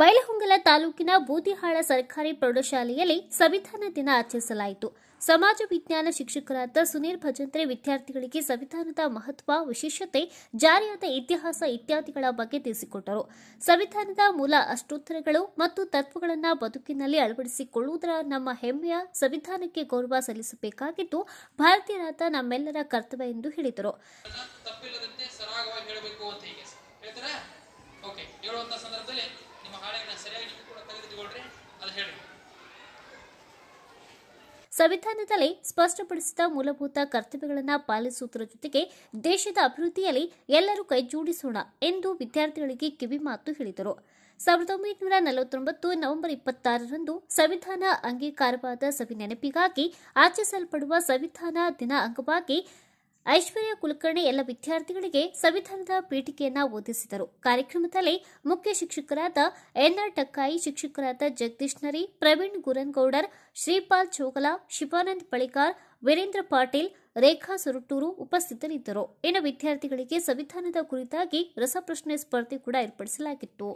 ಬೈಲಹೊಂಗಲ ತಾಲೂಕಿನ ಬೂದಿಹಾಳ ಸರ್ಕಾರಿ ಪ್ರೌಢಶಾಲೆಯಲ್ಲಿ ಸಂವಿಧಾನ ದಿನ ಆಚರಿಸಲಾಯಿತು ಸಮಾಜ ವಿಜ್ಞಾನ ಶಿಕ್ಷಕರಾದ ಸುನೀಲ್ ಭಜಂತ್ರೆ ವಿದ್ಯಾರ್ಥಿಗಳಿಗೆ ಸಂವಿಧಾನದ ಮಹತ್ವ ವಿಶೇಷತೆ ಜಾರಿಯಾದ ಇತಿಹಾಸ ಇತ್ಯಾದಿಗಳ ಬಗ್ಗೆ ತಿಳಿಸಿಕೊಟ್ಟರು ಸಂವಿಧಾನದ ಮೂಲ ಅಷ್ಟೋತ್ತರಗಳು ಮತ್ತು ತತ್ವಗಳನ್ನು ಬದುಕಿನಲ್ಲಿ ಅಳವಡಿಸಿಕೊಳ್ಳುವುದರ ನಮ್ಮ ಹೆಮ್ಮೆಯ ಸಂವಿಧಾನಕ್ಕೆ ಗೌರವ ಸಲ್ಲಿಸಬೇಕಾಗಿದ್ದು ಭಾರತೀಯರಾದ ನಮ್ಮೆಲ್ಲರ ಕರ್ತವ್ಯ ಎಂದು ಹೇಳಿದರು ಸಂದರ್ಭದಲ್ಲಿ ಸರಿಯಾಗಿ ನೀವು ಕೂಡ ಸಂವಿಧಾನದಲ್ಲಿ ಸ್ಪಷ್ಟಪಡಿಸಿದ ಮೂಲಭೂತ ಕರ್ತವ್ಯಗಳನ್ನು ಪಾಲಿಸುವುದರ ಜೊತೆಗೆ ದೇಶದ ಅಭಿವೃದ್ಧಿಯಲ್ಲಿ ಎಲ್ಲರೂ ಕೈಜೋಡಿಸೋಣ ಎಂದು ವಿದ್ಯಾರ್ಥಿಗಳಿಗೆ ಕಿವಿಮಾತು ಹೇಳಿದರು ಸಾವಿರದ ಒಂಬೈನೂರ ನಲವತ್ತೊಂಬತ್ತು ನವೆಂಬರ್ ಇಪ್ಪತ್ತಾರರಂದು ಸಂವಿಧಾನ ಅಂಗೀಕಾರವಾದ ಸಭೆ ನೆನಪಿಗಾಗಿ ಆಚರಿಸಲ್ಪಡುವ ಸಂವಿಧಾನ ದಿನ ಅಂಗವಾಗಿ ಐಶ್ವರ್ಯ ಕುಲಕರ್ಣಿ ಎಲ್ಲ ವಿದ್ಯಾರ್ಥಿಗಳಿಗೆ ಸಂವಿಧಾನದ ಪೀಠಿಕೆಯನ್ನ ಓದಿಸಿದರು ಕಾರ್ಯಕ್ರಮದಲ್ಲಿ ಮುಖ್ಯ ಶಿಕ್ಷಕರಾದ ಎನ್ಆರ್ ಟಕ್ಕಾಯಿ ಶಿಕ್ಷಕರಾದ ನರಿ ಪ್ರವೀಣ್ ಗುರನ್ಗೌಡರ್ ಶ್ರೀಪಾಲ್ ಚೋಗಲಾ ಶಿವಾನಂದ್ ಪಳಿಕಾರ್ ವೀರೇಂದ್ರ ಪಾಟೀಲ್ ರೇಖಾ ಸುರಟೂರು ಉಪಸ್ಥಿತರಿದ್ದರು ಇನ್ನು ವಿದ್ಯಾರ್ಥಿಗಳಿಗೆ ಸಂವಿಧಾನದ ಕುರಿತಾಗಿ ರಸಪ್ರಶ್ನೆ ಸ್ಪರ್ಧೆ ಕೂಡ ಏರ್ಪಡಿಸಲಾಗಿತ್ತು